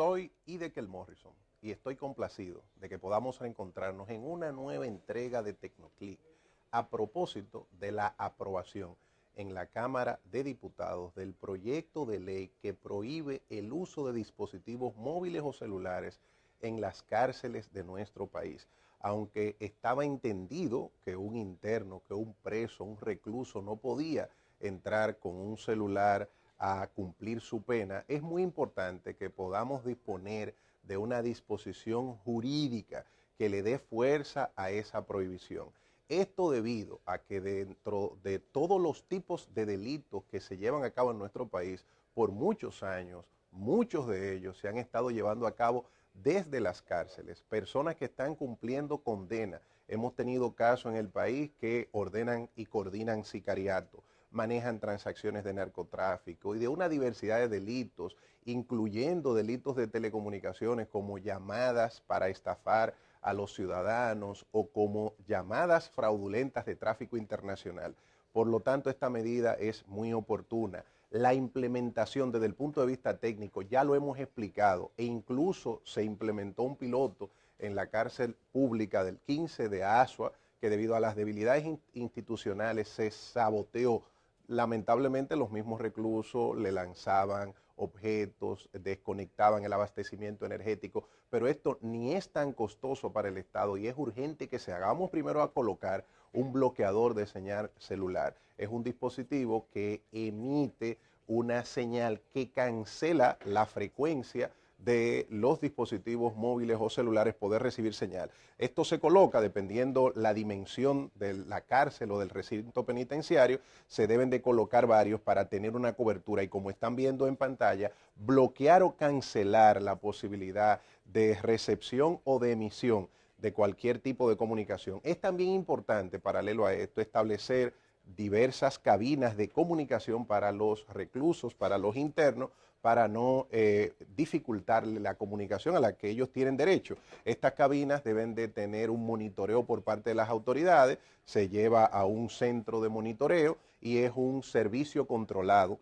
soy y Morrison y estoy complacido de que podamos encontrarnos en una nueva entrega de Tecnoclick a propósito de la aprobación en la Cámara de Diputados del proyecto de ley que prohíbe el uso de dispositivos móviles o celulares en las cárceles de nuestro país. Aunque estaba entendido que un interno, que un preso, un recluso no podía entrar con un celular a cumplir su pena, es muy importante que podamos disponer de una disposición jurídica que le dé fuerza a esa prohibición. Esto debido a que dentro de todos los tipos de delitos que se llevan a cabo en nuestro país por muchos años, muchos de ellos se han estado llevando a cabo desde las cárceles, personas que están cumpliendo condena. Hemos tenido casos en el país que ordenan y coordinan sicariatos manejan transacciones de narcotráfico y de una diversidad de delitos, incluyendo delitos de telecomunicaciones como llamadas para estafar a los ciudadanos o como llamadas fraudulentas de tráfico internacional. Por lo tanto, esta medida es muy oportuna. La implementación desde el punto de vista técnico, ya lo hemos explicado, e incluso se implementó un piloto en la cárcel pública del 15 de Asua, que debido a las debilidades institucionales se saboteó lamentablemente los mismos reclusos le lanzaban objetos, desconectaban el abastecimiento energético, pero esto ni es tan costoso para el Estado y es urgente que se hagamos primero a colocar un bloqueador de señal celular. Es un dispositivo que emite una señal que cancela la frecuencia de los dispositivos móviles o celulares poder recibir señal. Esto se coloca dependiendo la dimensión de la cárcel o del recinto penitenciario, se deben de colocar varios para tener una cobertura y como están viendo en pantalla, bloquear o cancelar la posibilidad de recepción o de emisión de cualquier tipo de comunicación. Es también importante, paralelo a esto, establecer diversas cabinas de comunicación para los reclusos, para los internos, para no eh, dificultar la comunicación a la que ellos tienen derecho. Estas cabinas deben de tener un monitoreo por parte de las autoridades, se lleva a un centro de monitoreo y es un servicio controlado,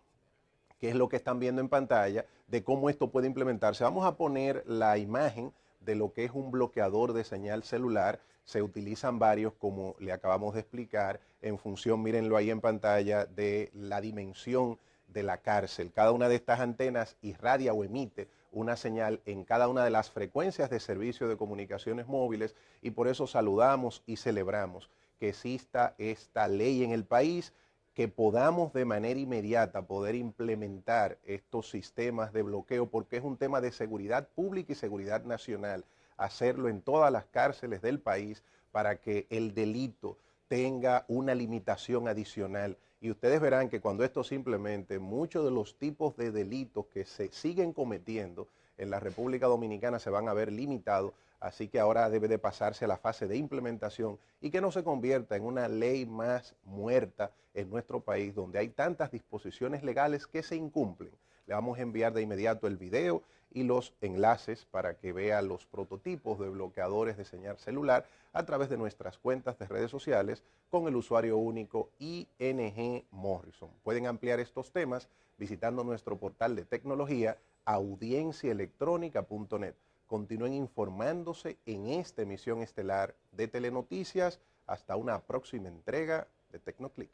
que es lo que están viendo en pantalla, de cómo esto puede implementarse. Vamos a poner la imagen de lo que es un bloqueador de señal celular. Se utilizan varios, como le acabamos de explicar, en función, mírenlo ahí en pantalla, de la dimensión de la cárcel. Cada una de estas antenas irradia o emite una señal en cada una de las frecuencias de servicio de comunicaciones móviles y por eso saludamos y celebramos que exista esta ley en el país que podamos de manera inmediata poder implementar estos sistemas de bloqueo, porque es un tema de seguridad pública y seguridad nacional, hacerlo en todas las cárceles del país para que el delito tenga una limitación adicional. Y ustedes verán que cuando esto simplemente, muchos de los tipos de delitos que se siguen cometiendo en la República Dominicana se van a ver limitados, así que ahora debe de pasarse a la fase de implementación y que no se convierta en una ley más muerta en nuestro país, donde hay tantas disposiciones legales que se incumplen. Le vamos a enviar de inmediato el video y los enlaces para que vea los prototipos de bloqueadores de señal celular a través de nuestras cuentas de redes sociales con el usuario único ING Morrison. Pueden ampliar estos temas visitando nuestro portal de tecnología audienciaelectrónica.net. Continúen informándose en esta emisión estelar de Telenoticias. Hasta una próxima entrega de TecnoClick.